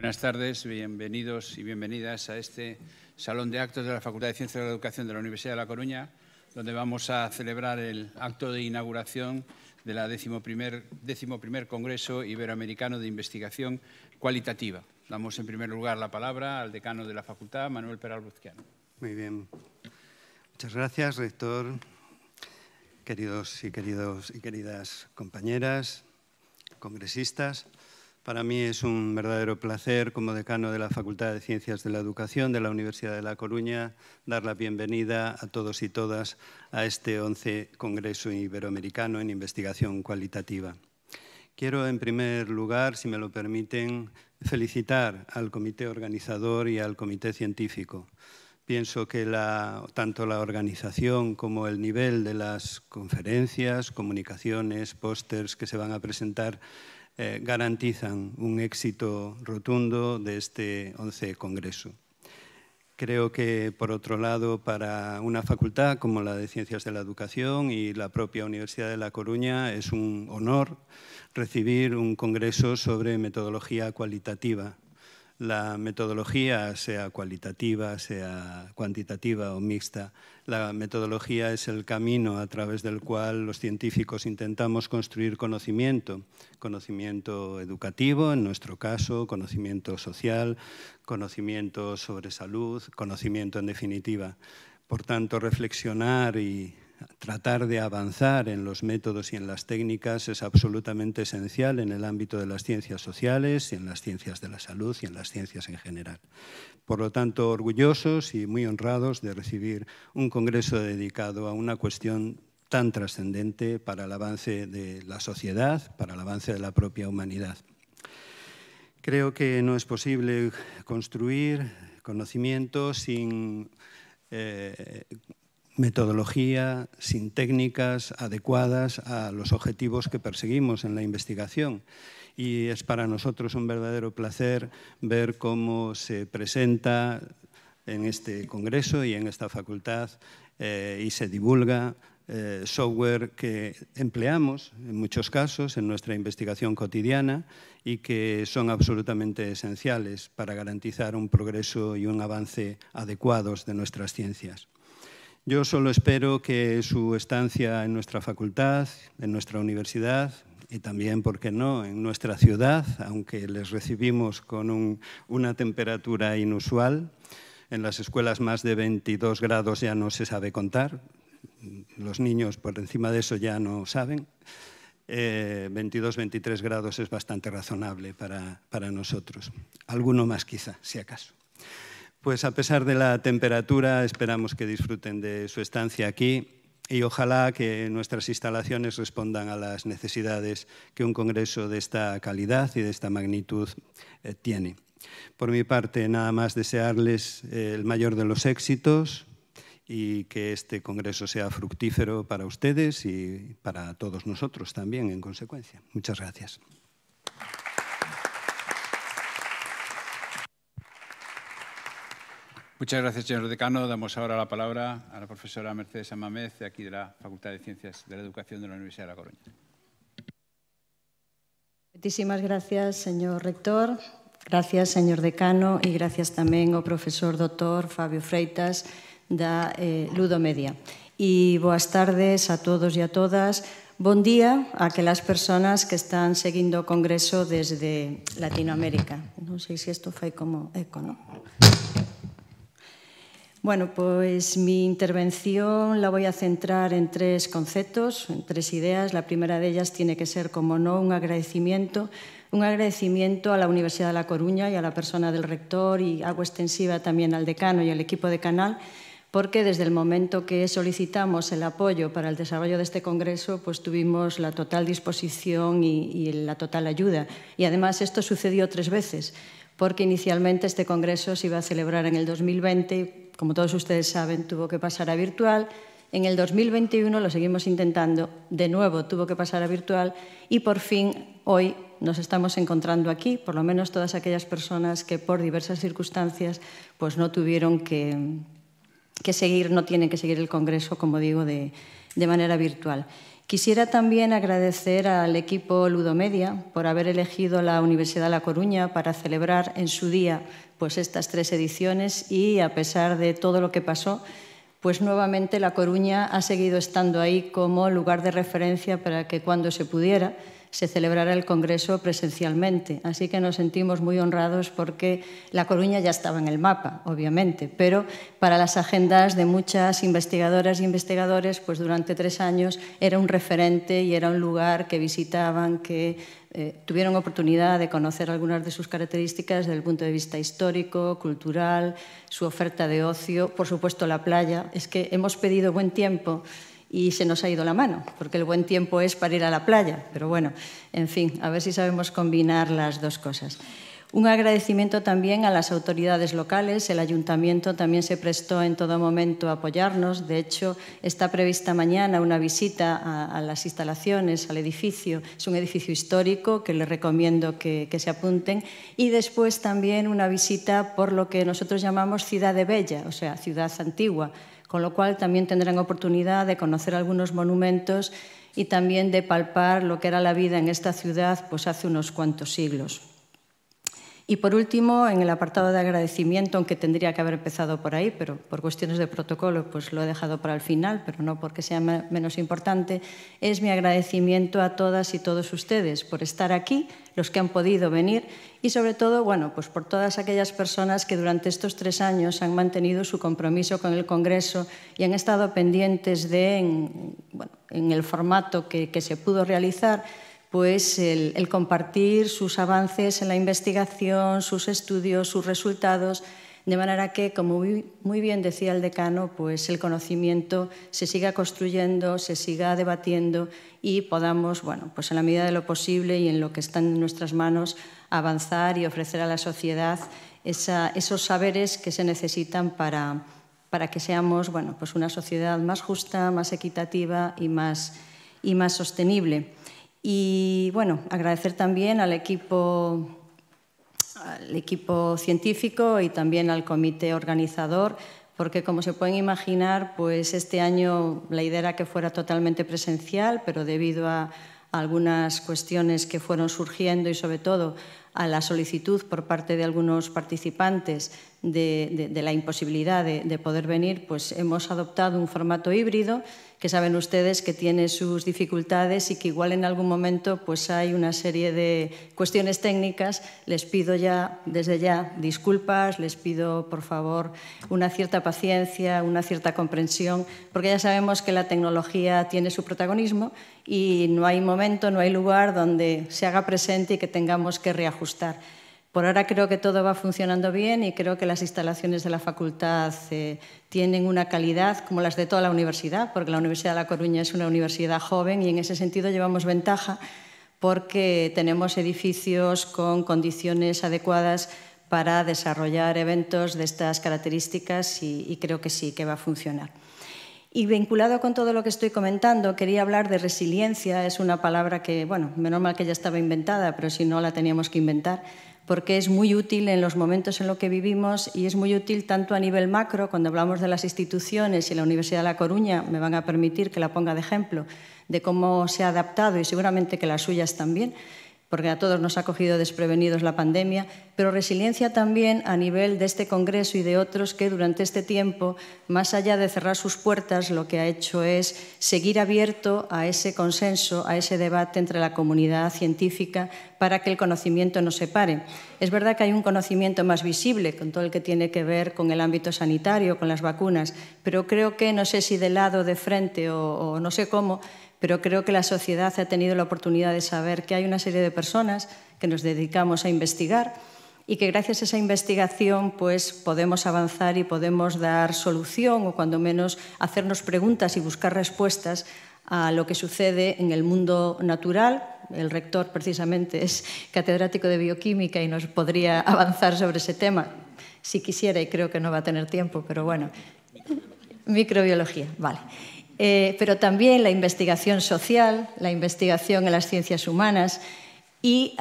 Buenas tardes, bienvenidos y bienvenidas a este Salón de Actos de la Facultad de Ciencias de la Educación de la Universidad de La Coruña, donde vamos a celebrar el acto de inauguración del la Congreso Iberoamericano de Investigación Cualitativa. Damos en primer lugar la palabra al decano de la facultad, Manuel Peral Muy bien. Muchas gracias, rector, queridos y, queridos y queridas compañeras, congresistas. Para mí es un verdadero placer, como decano de la Facultad de Ciencias de la Educación de la Universidad de La Coruña, dar la bienvenida a todos y todas a este 11 Congreso Iberoamericano en Investigación Cualitativa. Quiero, en primer lugar, si me lo permiten, felicitar al comité organizador y al comité científico. Pienso que tanto la organización como el nivel de las conferencias, comunicaciones, pósters que se van a presentar eh, garantizan un éxito rotundo de este 11 Congreso. Creo que, por otro lado, para una facultad como la de Ciencias de la Educación y la propia Universidad de La Coruña es un honor recibir un congreso sobre metodología cualitativa la metodología sea cualitativa, sea cuantitativa o mixta. La metodología es el camino a través del cual los científicos intentamos construir conocimiento, conocimiento educativo en nuestro caso, conocimiento social, conocimiento sobre salud, conocimiento en definitiva. Por tanto, reflexionar y tratar de avanzar en los métodos y en las técnicas es absolutamente esencial en el ámbito de las ciencias sociales en las ciencias de la salud y en las ciencias en general. Por lo tanto, orgullosos y muy honrados de recibir un congreso dedicado a una cuestión tan trascendente para el avance de la sociedad, para el avance de la propia humanidad. Creo que no es posible construir conocimiento sin eh, metodología, sin técnicas adecuadas a los objetivos que perseguimos en la investigación. Y es para nosotros un verdadero placer ver cómo se presenta en este Congreso y en esta facultad eh, y se divulga eh, software que empleamos en muchos casos en nuestra investigación cotidiana y que son absolutamente esenciales para garantizar un progreso y un avance adecuados de nuestras ciencias. Yo solo espero que su estancia en nuestra facultad, en nuestra universidad y también, ¿por qué no?, en nuestra ciudad, aunque les recibimos con una temperatura inusual. En las escuelas más de 22 grados ya no se sabe contar. Los niños por encima de eso ya no saben. 22, eh, 23 grados es bastante razonable para nosotros. Alguno más quizá, si acaso. Pues a pesar de la temperatura, esperamos que disfruten de su estancia aquí y ojalá que nuestras instalaciones respondan a las necesidades que un congreso de esta calidad y de esta magnitud eh, tiene. Por mi parte, nada más desearles eh, el mayor de los éxitos y que este congreso sea fructífero para ustedes y para todos nosotros también, en consecuencia. Muchas gracias. Muchas gracias, señor decano. Damos ahora la palabra a la profesora Mercedes Amamez, de aquí de la Facultad de Ciencias de la Educación de la Universidad de La Coruña. Muchísimas gracias, señor rector. Gracias, señor decano, e gracias tamén ao oh profesor doctor Fabio Freitas da eh, Ludo Media. E boas tardes a todos e a todas. Bon día a aquelas persoas que están seguindo o Congreso desde Latinoamérica. Non sei se isto fue como eco, non? Bueno, pues mi intervención la voy a centrar en tres conceptos, en tres ideas. La primera de ellas tiene que ser, como no, un agradecimiento. Un agradecimiento a la Universidad de La Coruña y a la persona del rector y hago extensiva también al decano y al equipo de canal, porque desde el momento que solicitamos el apoyo para el desarrollo de este congreso, pues tuvimos la total disposición y, y la total ayuda. Y además esto sucedió tres veces, porque inicialmente este congreso se iba a celebrar en el 2020 como todos ustedes saben, tuvo que pasar a virtual. En el 2021 lo seguimos intentando, de nuevo tuvo que pasar a virtual y por fin hoy nos estamos encontrando aquí, por lo menos todas aquellas personas que por diversas circunstancias pues no tuvieron que, seguir, no tienen que seguir el Congreso, como digo, de, de manera virtual. Quisiera también agradecer al equipo Ludomedia por haber elegido la Universidad de La Coruña para celebrar en su día pues estas tres ediciones y a pesar de todo lo que pasó, pues nuevamente La Coruña ha seguido estando ahí como lugar de referencia para que cuando se pudiera se celebrara el Congreso presencialmente. Así que nos sentimos muy honrados porque La Coruña ya estaba en el mapa, obviamente, pero para las agendas de muchas investigadoras y investigadores, pues durante tres años era un referente y era un lugar que visitaban, que eh, tuvieron oportunidad de conocer algunas de sus características desde el punto de vista histórico, cultural, su oferta de ocio, por supuesto la playa. Es que hemos pedido buen tiempo y se nos ha ido la mano, porque el buen tiempo es para ir a la playa. Pero bueno, en fin, a ver si sabemos combinar las dos cosas. Un agradecimiento también a las autoridades locales. El ayuntamiento también se prestó en todo momento a apoyarnos. De hecho, está prevista mañana una visita a, las instalaciones, al edificio. Es un edificio histórico que les recomiendo que, que, se apunten. Y después también una visita por lo que nosotros llamamos Ciudad de Bella, o sea, Ciudad Antigua, con lo cual también tendrán oportunidad de conocer algunos monumentos y también de palpar lo que era la vida en esta ciudad pues hace unos cuantos siglos. Y por último, en el apartado de agradecimiento, aunque tendría que haber empezado por ahí, pero por cuestiones de protocolo, pues lo he dejado para el final, pero no porque sea menos importante, es mi agradecimiento a todas y todos ustedes por estar aquí, los que han podido venir y sobre todo, bueno, pues por todas aquellas personas que durante estos tres años han mantenido su compromiso con el Congreso y han estado pendientes de, en, el formato que se pudo realizar, pues el, compartir sus avances en la investigación, sus estudios, sus resultados, de manera que, como muy, bien decía el decano, pues el conocimiento se siga construyendo, se siga debatiendo y podamos, bueno, pues en la medida de lo posible y en lo que está en nuestras manos, avanzar y ofrecer a la sociedad esos saberes que se necesitan para, que seamos, pues, una sociedad más justa, más equitativa y y más sostenible. Y bueno, agradecer también al equipo, al equipo científico y también al comité organizador, porque como se pueden imaginar, pues este año la idea era que fuera totalmente presencial, pero debido a algunas cuestiones que fueron surgiendo y sobre todo a la solicitud por parte de algunos participantes de, la imposibilidad de, poder venir, pues hemos adoptado un formato híbrido que saben ustedes que tiene sus dificultades y que igual en algún momento pues hay una serie de cuestiones técnicas. Les pido ya, desde ya, disculpas, les pido por favor una cierta paciencia, una cierta comprensión, porque ya sabemos que la tecnología tiene su protagonismo y no hay momento, no hay lugar donde se haga presente y que tengamos que reajustar. Por ahora creo que todo va funcionando bien y creo que las instalaciones de la facultad eh, tienen una calidad como las de toda la universidad, porque la Universidad de La Coruña es una universidad joven y en ese sentido llevamos ventaja porque tenemos edificios con condiciones adecuadas para desarrollar eventos de estas características y creo que sí, que va a funcionar. Y vinculado con todo lo que estoy comentando, quería hablar de resiliencia. Es una palabra que, bueno, menos mal que ya estaba inventada, pero si no la teníamos que inventar, porque es muy útil en los momentos en los que vivimos y es muy útil tanto a nivel macro, cuando hablamos de las instituciones y la Universidad de La Coruña, me van a permitir que la ponga de ejemplo, de cómo se ha adaptado y seguramente que las suyas también porque a todos nos ha cogido desprevenidos la pandemia, pero resiliencia también a nivel de este Congreso y de otros que durante este tiempo, más allá de cerrar sus puertas, lo que ha hecho es seguir abierto a ese consenso, a ese debate entre la comunidad científica para que el conocimiento no se pare. Es verdad que hay un conocimiento más visible con todo el que tiene que ver con el ámbito sanitario, con las vacunas, pero creo que, no sé si de lado, de frente o, o no sé cómo, pero creo que la sociedad ha tenido la oportunidad de saber que hay una serie de personas que nos dedicamos a investigar y que gracias a esa investigación pues podemos avanzar y podemos dar solución o cuando menos hacernos preguntas y buscar respuestas a lo que sucede en el mundo natural. El rector precisamente es catedrático de bioquímica y nos podría avanzar sobre ese tema si quisiera y creo que no va a tener tiempo, pero bueno. Microbiología, vale. Eh, pero también la investigación social, la investigación en las ciencias humanas. Y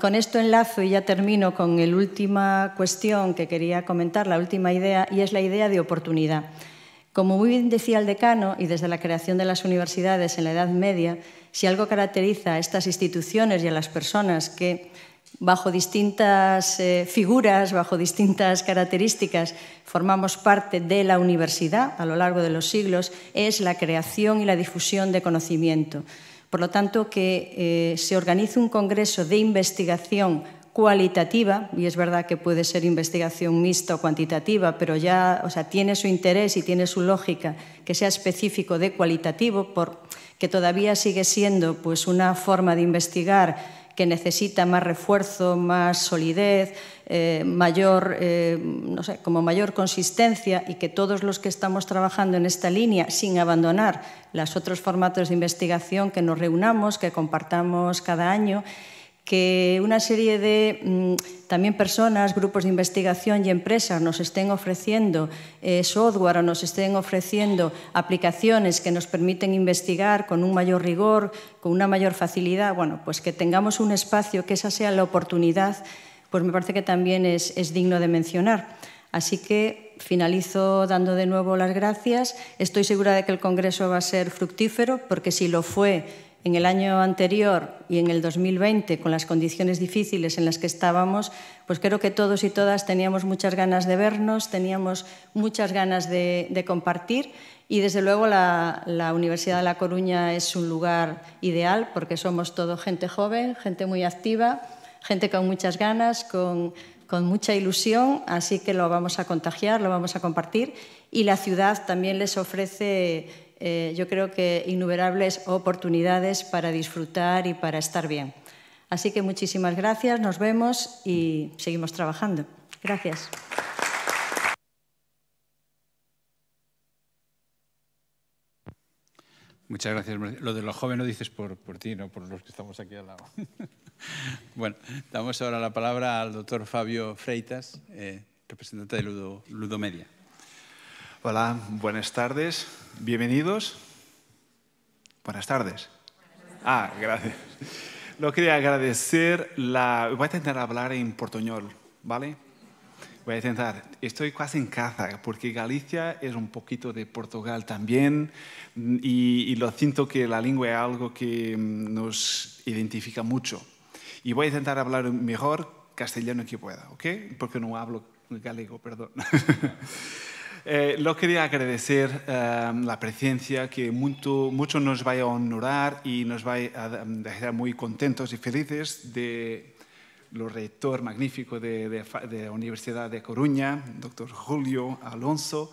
con esto enlazo y ya termino con la última cuestión que quería comentar, la última idea, y es la idea de oportunidad. Como muy bien decía el decano, y desde la creación de las universidades en la Edad Media, si algo caracteriza a estas instituciones y a las personas que bajo distintas eh, figuras, bajo distintas características, formamos parte de la universidad a lo largo de los siglos, es la creación y la difusión de conocimiento. Por lo tanto, que eh, se organice un congreso de investigación cualitativa, y es verdad que puede ser investigación mixta o cuantitativa, pero ya o sea, tiene su interés y tiene su lógica que sea específico de cualitativo, porque todavía sigue siendo pues, una forma de investigar que necesita más refuerzo, más solidez, eh, mayor, eh, como mayor consistencia y que todos los que estamos trabajando en esta línea, sin abandonar los otros formatos de investigación, que nos reunamos, que compartamos cada año que una serie de mm, también personas, grupos de investigación y empresas nos estén ofreciendo eh, software o nos estén ofreciendo aplicaciones que nos permiten investigar con un mayor rigor, con una mayor facilidad, bueno, pues que tengamos un espacio, que esa sea la oportunidad, pues me parece que también es digno de mencionar. Así que finalizo dando de nuevo las gracias. Estoy segura de que el Congreso va a ser fructífero, porque si lo fue, en el año anterior y en el 2020, con las condiciones difíciles en las que estábamos, pues creo que todos y todas teníamos muchas ganas de vernos, teníamos muchas ganas de, compartir y desde luego la, Universidad de La Coruña es un lugar ideal porque somos todo gente joven, gente muy activa, gente con muchas ganas, con, con mucha ilusión, así que lo vamos a contagiar, lo vamos a compartir y la ciudad también les ofrece eh, yo creo que innumerables oportunidades para disfrutar y para estar bien. Así que muchísimas gracias, nos vemos y seguimos trabajando. Gracias. Muchas gracias. Lo de los jóvenes no dices por, ti, no por los que estamos aquí al lado. bueno, damos ahora la palabra al doctor Fabio Freitas, eh, representante de Ludo, Ludomedia. Hola, buenas tardes, bienvenidos. Buenas tardes. Ah, gracias. Lo quería agradecer. Voy a intentar hablar en portoñol ¿vale? Voy a intentar. Estoy casi en casa porque Galicia es un poquito de Portugal también y, y lo siento que la lengua es algo que mm, nos identifica mucho. Y voy a intentar hablar mejor castellano que pueda, ¿ok? Porque no hablo galego, perdón. Eh, lo quería agradecer eh, la presencia que mucho, nos va a honrar y nos va a dejar mm, muy contentos y felices de lo rector magnífico de, la Universidad de Coruña, doctor Julio Alonso,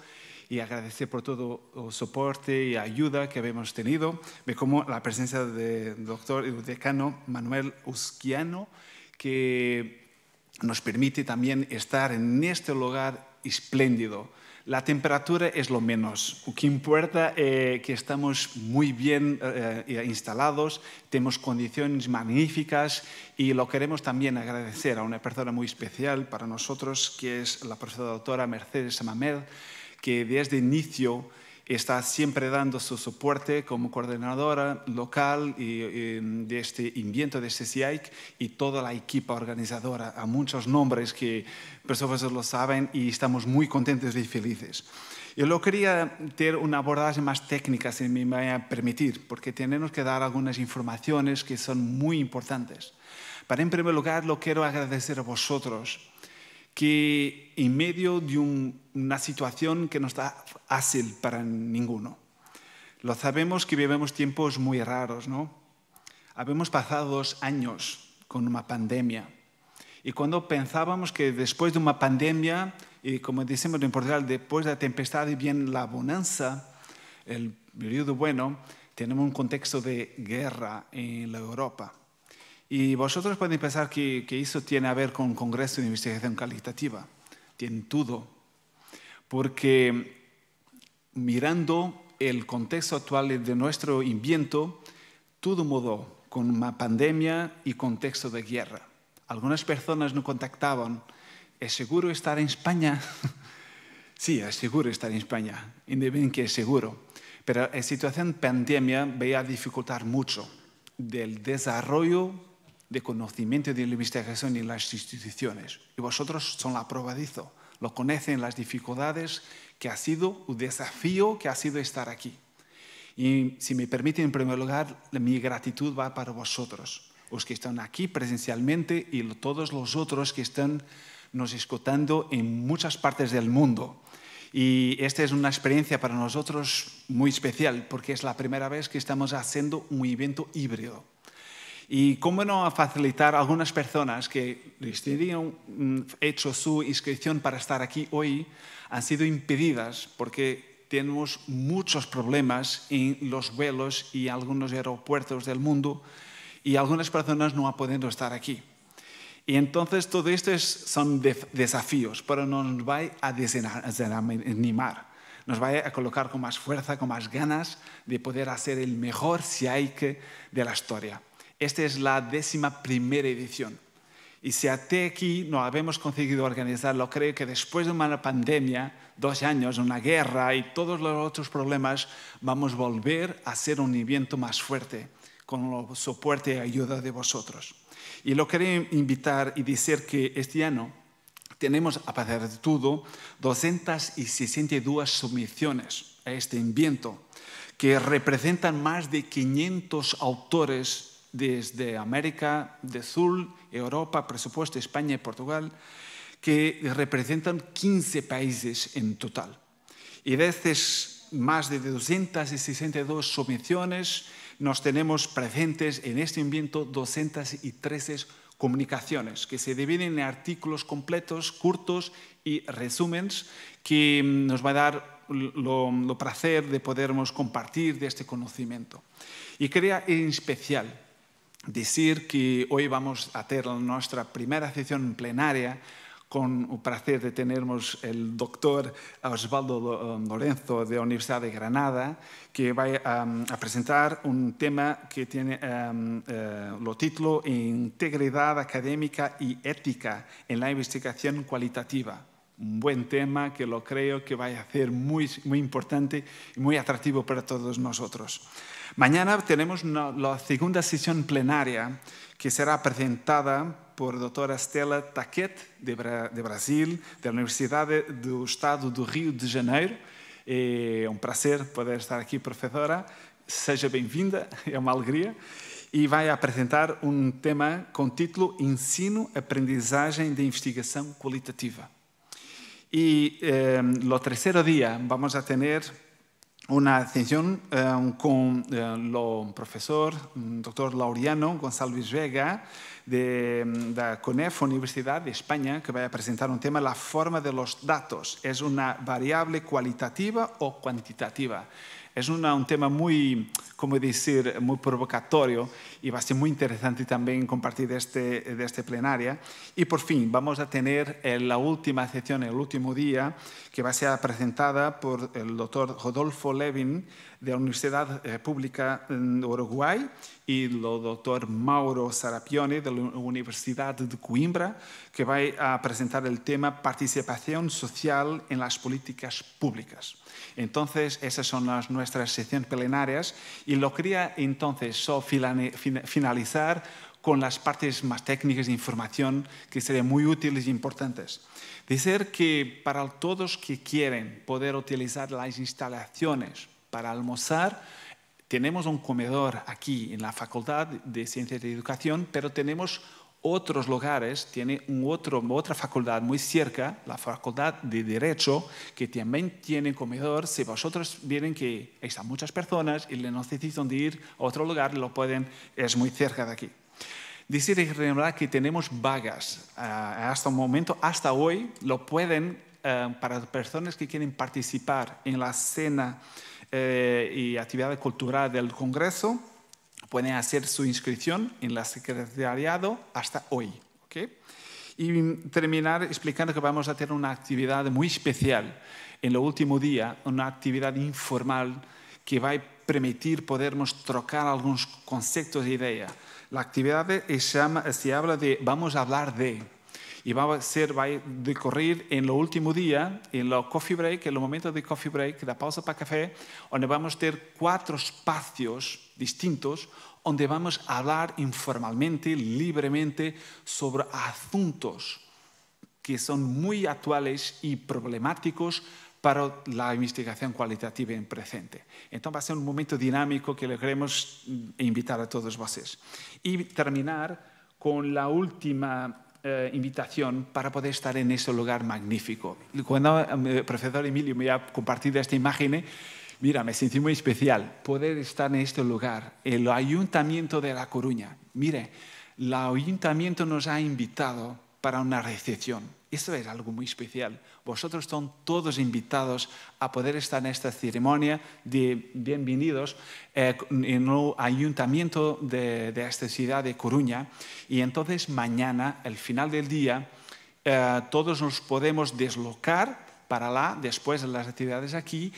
y agradecer por todo el soporte y ayuda que habíamos tenido, de como la presencia del doctor y decano Manuel Usquiano, que nos permite también estar en este lugar espléndido la temperatura es lo menos. Lo que importa es eh, que estamos muy bien eh, eh, instalados, tenemos condiciones magníficas y lo queremos también agradecer a una persona muy especial para nosotros, que es la profesora doctora Mercedes Samamel, que desde el inicio está siempre dando su soporte como coordinadora local y, de este invento de este CIAIC y toda la equipa organizadora, a muchos nombres que personas lo saben y estamos muy contentos y felices. Yo lo quería tener una abordaje más técnica, si me va a permitir, porque tenemos que dar algunas informaciones que son muy importantes. Para en primer lugar, lo quiero agradecer a vosotros que en medio de una situación que no está fácil para ninguno. Lo sabemos que vivimos tiempos muy raros, ¿no? Habemos pasado dos años con una pandemia. Y cuando pensábamos que después de una pandemia, y como decimos en Portugal, después de la tempestad y bien la bonanza, el periodo bueno, tenemos un contexto de guerra en la Europa. Y vosotros pueden pensar que, que eso tiene a ver con Congreso de Investigación Calitativa. Tiene todo. Porque mirando el contexto actual de nuestro invierno, todo mudó con una pandemia y contexto de guerra. Algunas personas nos contactaban, ¿es seguro estar en España? sí, es seguro estar en España, independientemente que es seguro. Pero la situación pandemia veía dificultar mucho del desarrollo de conocimiento de investigación en las instituciones. Y vosotros son la probadizo, lo conocen las dificultades que ha sido, el desafío que ha sido estar aquí. Y si me permiten, en primer lugar, mi gratitud va para vosotros, los que están aquí presencialmente y todos los otros que están nos escuchando en muchas partes del mundo. Y esta es una experiencia para nosotros muy especial porque es la primera vez que estamos haciendo un evento híbrido y cómo no facilitar a algunas personas que les tenían mm, hecho su inscripción para estar aquí hoy, han sido impedidas porque tenemos muchos problemas en los vuelos y algunos aeropuertos del mundo y algunas personas no han podido estar aquí. Y entonces todo esto es, son desafíos, pero no nos va a desanimar, nos va a colocar con más fuerza, con más ganas de poder hacer el mejor si hay que de la historia. Esta es la décima primera edición. Y si hasta aquí no hemos conseguido organizarlo, creo que después de una pandemia, dos años, una guerra y todos los otros problemas, vamos a volver a ser un evento más fuerte, con el soporte y ayuda de vosotros. Y lo quería invitar y decir que este año tenemos, a pesar de todo, 262 sumisiones a este invento, que representan más de 500 autores desde América de Sur, Europa, presupuesto, España y Portugal, que representan 15 países en total. Y estas más de 262 subvenciones nos tenemos presentes en este invento 213 comunicaciones que se dividen en artículos completos, cortos y resúmenes que nos va a dar lo, lo placer de podernos compartir de este conocimiento. Y quería en especial decir que hoy vamos a tener nuestra primera sesión plenaria con el placer de tenernos el doctor Osvaldo eh, Lorenzo de la Universidad de Granada, que va em, a presentar un tema que tiene em, eh, lo título Integridad académica y ética en la investigación cualitativa. un buen tema que lo creo que va a ser muy, muy importante y muy atractivo para todos nosotros. Mañana tenemos una, la segunda sesión plenaria que será presentada por doutora Stella Taquete, de, Bra de, Brasil, da Universidade do Estado do Rio de Janeiro. É eh, um prazer poder estar aqui, professora. Seja bem-vinda, é uma alegria. E vai apresentar um tema com título Ensino, Aprendizagem de Investigação Qualitativa. Y eh, em, lo tercero día vamos a tener una atención em, con el em, profesor, mm, doctor Laureano González Vega, de, la CONEF, Universidad de España, que va a presentar un tema, la forma de los datos. ¿Es una variable cualitativa o cuantitativa? Es un tema muy como decir, muy provocatorio y va a ser muy interesante también compartir este, de este plenaria. Y por fin, vamos a tener eh, la última sesión, el último día, que va a ser presentada por el doctor Rodolfo Levin de la Universidad eh, Pública de Uruguay y el doctor Mauro Sarapione de la Universidad de Coimbra, que va a presentar el tema participación social en las políticas públicas. Entonces, esas son las, nuestras sesiones plenarias y lo quería entonces finalizar con las partes más técnicas de información que serían muy útiles e importantes. Decir que para todos que quieren poder utilizar las instalaciones para almorzar, tenemos un comedor aquí en la Facultad de Ciencias de Educación, pero tenemos otros lugares tiene un otro, otra facultad muy cerca, la facultad de Derecho, que también tiene comedor. Si vosotros vienen que están muchas personas y necesitan de ir a otro lugar, lo pueden, es muy cerca de aquí. Dice que tenemos vagas ah, hasta un momento, hasta hoy, lo pueden, eh, para personas que quieren participar en la cena eh, y actividad cultural del Congreso, Pueden hacer su inscripción en la secretariado hasta hoy. ¿okay? Y terminar explicando que vamos a tener una actividad muy especial en lo último día, una actividad informal que va a permitir podernos trocar algunos conceptos e ideas. La actividad se, llama, se habla de vamos a hablar de y va a, ser, va a decorrer en lo último día, en el coffee break, en el momento de coffee break, la pausa para café, donde vamos a tener cuatro espacios distintos, donde vamos a hablar informalmente, libremente, sobre asuntos que son muy actuales y problemáticos para la investigación cualitativa en presente. Entonces va a ser un momento dinámico que le queremos mm, invitar a todos vosotros. Y terminar con la última eh, invitación para poder estar en ese lugar magnífico. Cuando el eh, profesor Emilio me ha compartido esta imagen, Mira, me sentí muy especial poder estar en este lugar, el Ayuntamiento de La Coruña. Mire, el Ayuntamiento nos ha invitado para una recepción. Esto es algo muy especial. Vosotros son todos invitados a poder estar en esta ceremonia de bienvenidos eh, en el ayuntamiento de, de, esta ciudad de Coruña. Y entonces mañana, al final del día, eh, todos nos podemos deslocar para allá, después de las actividades aquí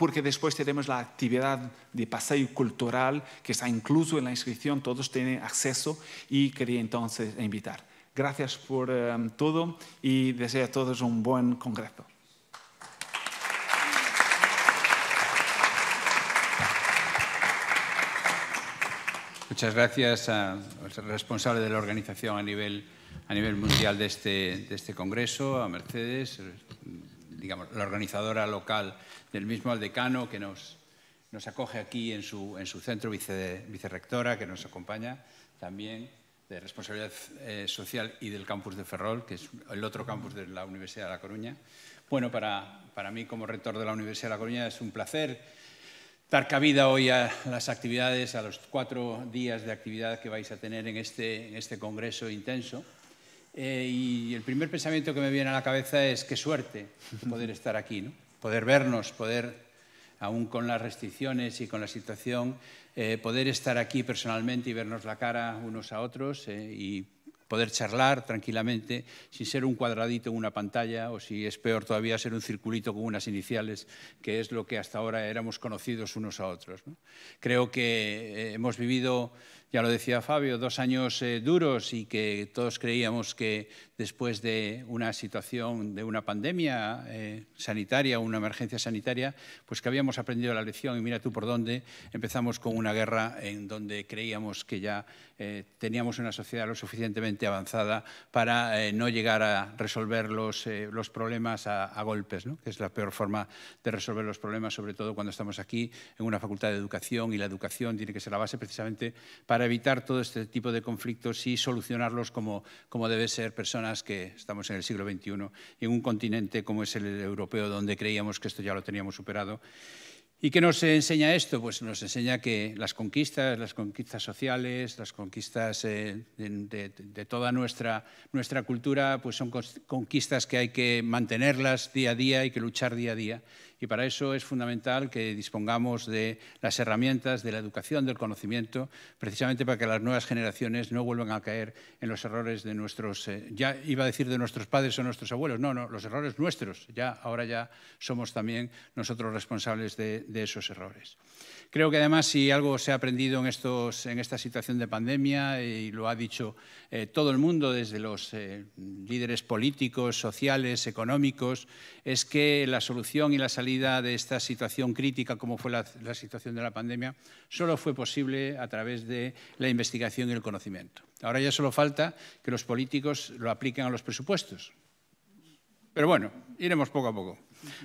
porque después tenemos la actividad de paseo cultural que está incluso en la inscripción, todos tienen acceso y quería entonces invitar. Gracias por em, todo y deseo a todos un buen congreso. Muchas gracias al responsable de la organización a nivel, a nivel mundial de este, de este congreso, a Mercedes, la organizadora local del mismo, al decano que nos, acoge aquí en su, centro, vicerectora vicerrectora, que nos acompaña también de responsabilidad eh, social y del campus de Ferrol, que es el otro campus de la Universidad de La Coruña. Bueno, para, mí como rector de la Universidad de La Coruña es un placer dar cabida hoy a las actividades, a los cuatro días de actividad que vais a tener en este, en este congreso intenso. Eh, y el primer pensamiento que me viene a la cabeza es qué suerte poder estar aquí, poder vernos, poder, aún con las restricciones y con la situación, eh, poder estar aquí personalmente y vernos la cara unos a otros eh, y poder charlar tranquilamente sin ser un cuadradito en una pantalla o si es peor todavía ser un circulito con unas iniciales, que es lo que hasta ahora éramos conocidos unos a otros. Creo que hemos vivido ya lo decía Fabio, dos años eh, duros y que todos creíamos que después de una situación de una pandemia eh, sanitaria, una emergencia sanitaria, pues que habíamos aprendido la lección y mira tú por dónde empezamos con una guerra en donde creíamos que ya eh, teníamos una sociedad lo suficientemente avanzada para no llegar a resolver los, problemas a, golpes, ¿no? que es la peor forma de resolver los problemas, sobre todo cuando estamos aquí en una facultad de educación y la educación tiene que ser la base precisamente para para evitar todo este tipo de conflictos y solucionarlos como, como debe ser personas que estamos en el siglo XXI en un continente como es el europeo donde creíamos que esto ya lo teníamos superado. ¿Y qué nos enseña esto? Pues nos enseña que las conquistas, las conquistas sociales, las conquistas eh, de, toda nuestra, nuestra cultura, pues son conquistas que hay que mantenerlas día a día, hay que luchar día a día y para eso es fundamental que dispongamos de las herramientas de la educación, del conocimiento, precisamente para que las nuevas generaciones no vuelvan a caer en los errores de nuestros, eh, ya iba a decir de nuestros padres o nuestros abuelos, no, no, los errores nuestros, ya ahora ya somos también nosotros responsables de, esos errores. Creo que además si algo se ha aprendido en, estos, en esta situación de pandemia, y lo ha dicho eh, todo el mundo, desde los eh, líderes políticos, sociales, económicos, es que la solución y la salida de esta situación crítica como fue la, la situación de la pandemia solo fue posible a través de la investigación y el conocimiento. Ahora ya solo falta que los políticos lo apliquen a los presupuestos. Pero bueno, iremos poco a poco.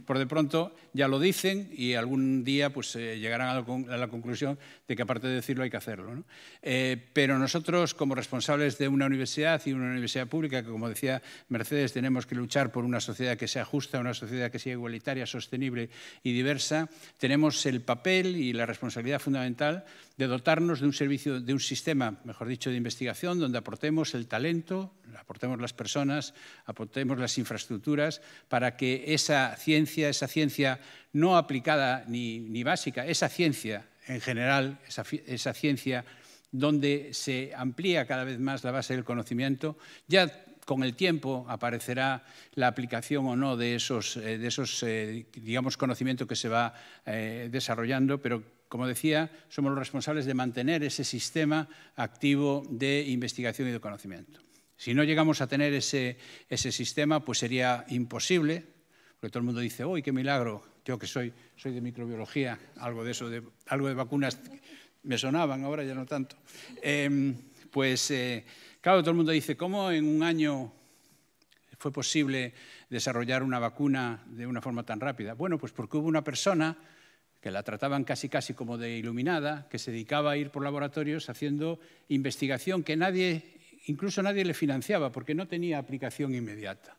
Por de pronto ya lo dicen y algún día pues, eh, llegarán a la, conclusión de que aparte de decirlo hay que hacerlo. Eh, pero nosotros como responsables de una universidad y una universidad pública, que como decía Mercedes, tenemos que luchar por una sociedad que sea justa, una sociedad que sea igualitaria, sostenible y diversa, tenemos el papel y la responsabilidad fundamental de dotarnos de un servicio, de un sistema, mejor dicho, de investigación donde aportemos el talento, aportemos las personas, aportemos las infraestructuras para que esa ciencia, esa ciencia no aplicada ni, básica, esa ciencia en general, esa, ciencia donde se amplía cada vez más la base del conocimiento, ya con el tiempo aparecerá la aplicación o no de esos, eh, de esos eh, digamos, conocimientos que se va eh, desarrollando, pero como decía, somos los responsables de mantener ese sistema activo de investigación y de conocimiento. Si no llegamos a tener ese sistema, pues sería imposible porque todo el mundo dice, uy, qué milagro, yo que soy, de microbiología, algo de eso, algo de vacunas me sonaban, ahora ya no tanto. Em, pues eh, claro, todo el mundo dice, ¿cómo en un año fue posible desarrollar una vacuna de una forma tan rápida? Bueno, pues porque hubo una persona que la trataban casi casi como de iluminada, que se dedicaba a ir por laboratorios haciendo investigación que nadie, incluso nadie le financiaba porque no tenía aplicación inmediata.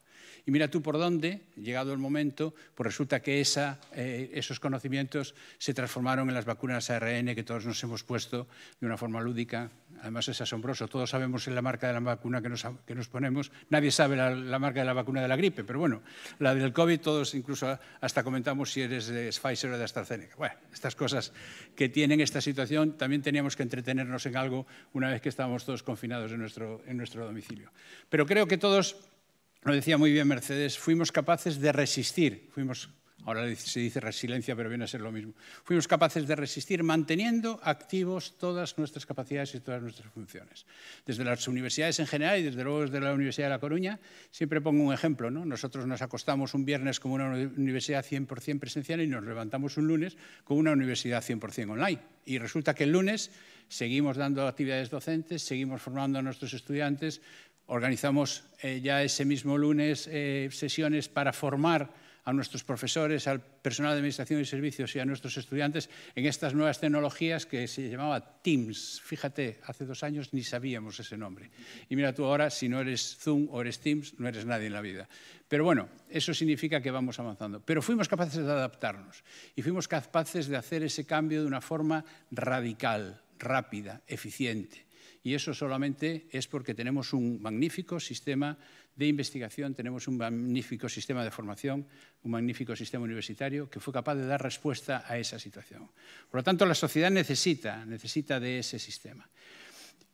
Y mira tú por dónde, llegado el momento, pues resulta que eh, esos conocimientos se transformaron en las vacunas ARN que todos nos hemos puesto de una forma lúdica. Además es asombroso, todos sabemos la marca de la vacuna que nos, ponemos, nadie sabe la, marca de la vacuna de la gripe, pero bueno, la del COVID todos incluso hasta comentamos si eres de Pfizer o de AstraZeneca. Bueno, estas cosas que tienen esta situación, también teníamos que entretenernos en algo una vez que estábamos todos confinados en nuestro, en nuestro domicilio. Pero creo que todos lo decía muy bien Mercedes, fuimos capaces de resistir, fuimos, ahora se dice resiliencia, pero viene a ser lo mismo, fuimos capaces de resistir manteniendo activos todas nuestras capacidades y todas nuestras funciones. Desde las universidades en general y desde luego desde la Universidad de La Coruña, siempre pongo un ejemplo, nosotros nos acostamos un viernes como una universidad 100% presencial y nos levantamos un lunes con una universidad 100% online. Y resulta que el lunes seguimos dando actividades docentes, seguimos formando a nuestros estudiantes, Organizamos eh, ya ese mismo lunes eh, sesiones para formar a nuestros profesores, al personal de Administración y Servicios y a nuestros estudiantes en estas nuevas tecnologías que se llamaba Teams. Fíjate, hace dos años ni sabíamos ese nombre. Y mira tú ahora, si no eres Zoom o eres Teams, no eres nadie en la vida. Pero bueno, eso significa que vamos avanzando. Pero fuimos capaces de adaptarnos y fuimos capaces de hacer ese cambio de una forma radical, rápida, eficiente y eso solamente es porque tenemos un magnífico sistema de investigación, tenemos un magnífico sistema de formación, un magnífico sistema universitario que fue capaz de dar respuesta a esa situación. Por lo tanto, la sociedad necesita, necesita de ese sistema.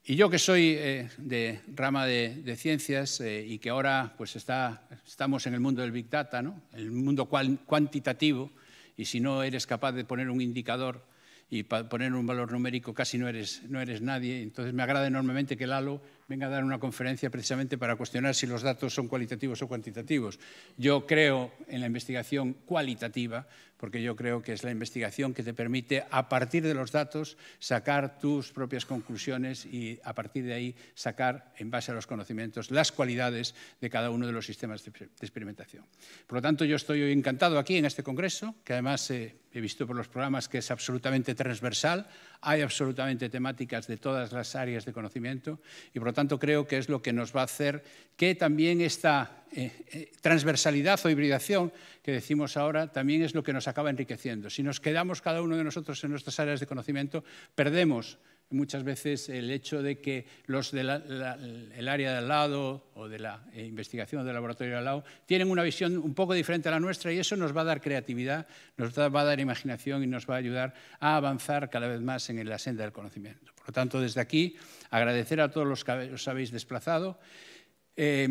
Y yo que soy eh, de rama de, ciencias eh, y que ahora pues está, estamos en el mundo del Big Data, ¿no? el mundo cuantitativo, y si no eres capaz de poner un indicador y para poner un valor numérico casi no eres, no eres nadie. Entonces me agrada enormemente que Lalo venga a dar una conferencia precisamente para cuestionar si los datos son cualitativos o cuantitativos. Yo creo en la investigación cualitativa, porque yo creo que es la investigación que te permite, a partir de los datos, sacar tus propias conclusiones y a partir de ahí sacar, en base a los conocimientos, las cualidades de cada uno de los sistemas de experimentación. Por lo tanto, yo estoy encantado aquí en este congreso, que además eh, he visto por los programas que es absolutamente transversal, hay absolutamente temáticas de todas las áreas de conocimiento y, por lo tanto, tanto, creo que es lo que nos va a hacer que también esta eh, eh, transversalidad o hibridación que decimos ahora también es lo que nos acaba enriqueciendo. Si nos quedamos cada uno de nosotros en nuestras áreas de conocimiento, perdemos muchas veces el hecho de que los del área de al lado o de la eh, investigación del laboratorio de al lado tienen una visión un poco diferente a la nuestra y eso nos va a dar creatividad, nos va a dar imaginación y nos va a ayudar a avanzar cada vez más en la senda del conocimiento. Por lo tanto, desde aquí, agradecer a todos los que os habéis desplazado. Eh,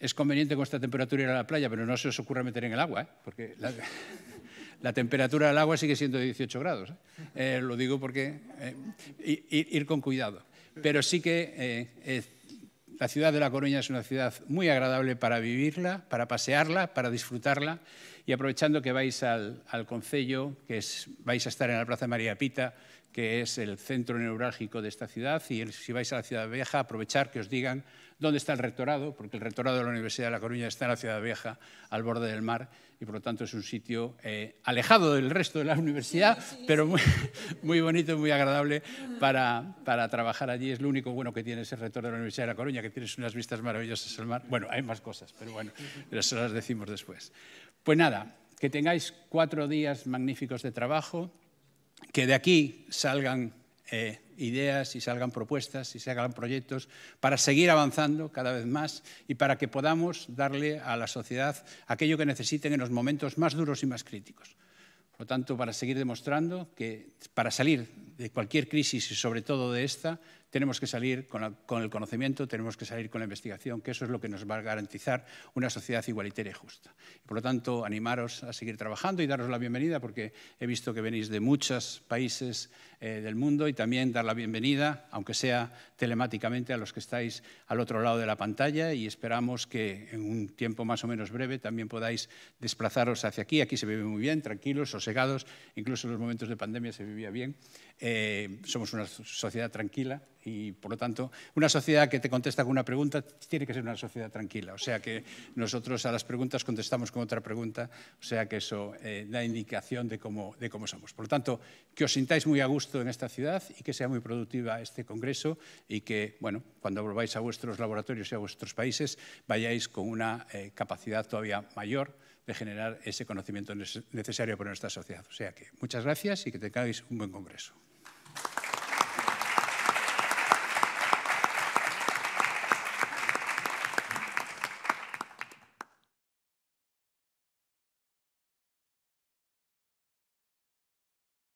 es conveniente con esta temperatura ir a la playa, pero no se os ocurre meter en el agua, ¿eh? porque la temperatura del agua sigue siendo 18 grados. ¿eh? Eh, lo digo porque eh, ir, con cuidado. Pero sí que la ciudad de La Coruña es una ciudad muy agradable para vivirla, para pasearla, para disfrutarla. Y aprovechando que vais al, al Concello, que vais a estar en la Plaza María Pita, que es el centro neurálgico de esta ciudad, y si vais a la Ciudad Vieja, aprovechar que os digan dónde está el rectorado, porque el rectorado de la Universidad de La Coruña está en la Ciudad Vieja, al borde del mar, y por lo tanto es un sitio eh, alejado del resto de la universidad, pero muy, bonito y muy agradable para, para, trabajar allí. Es lo único bueno que tiene ese rector de la Universidad de La Coruña, que tienes unas vistas maravillosas al mar. Bueno, hay más cosas, pero bueno, eso las decimos después. Pues nada, que tengáis cuatro días magníficos de trabajo que de aquí salgan eh, ideas y salgan propuestas y salgan proyectos para seguir avanzando cada vez más y para que podamos darle a la sociedad aquello que necesiten en los momentos más duros y más críticos. Por lo tanto, para seguir demostrando que para salir de cualquier crisis y sobre todo de esta, tenemos que salir con, el conocimiento, tenemos que salir con la investigación, que eso es lo que nos va a garantizar una sociedad igualitaria y justa. Por lo tanto, animaros a seguir trabajando y daros la bienvenida, porque he visto que venís de muchos países eh, del mundo y también dar la bienvenida, aunque sea telemáticamente, a los que estáis al otro lado de la pantalla y esperamos que en un tiempo más o menos breve también podáis desplazaros hacia aquí. Aquí se vive muy bien, tranquilos, sosegados, incluso en los momentos de pandemia se vivía bien. Eh, somos una sociedad tranquila y, por lo tanto, una sociedad que te contesta con una pregunta tiene que ser una sociedad tranquila. O sea que nosotros a las preguntas contestamos con otra pregunta, o sea que eso eh, da indicación de cómo, somos. Por lo tanto, que os sintáis muy a gusto en esta ciudad y que sea muy productiva este congreso y que, bueno, cuando volváis a vuestros laboratorios y a vuestros países, vayáis con una eh, capacidad todavía mayor de generar ese conocimiento necesario para nuestra sociedad. O sea que muchas gracias y que tengáis un buen congreso.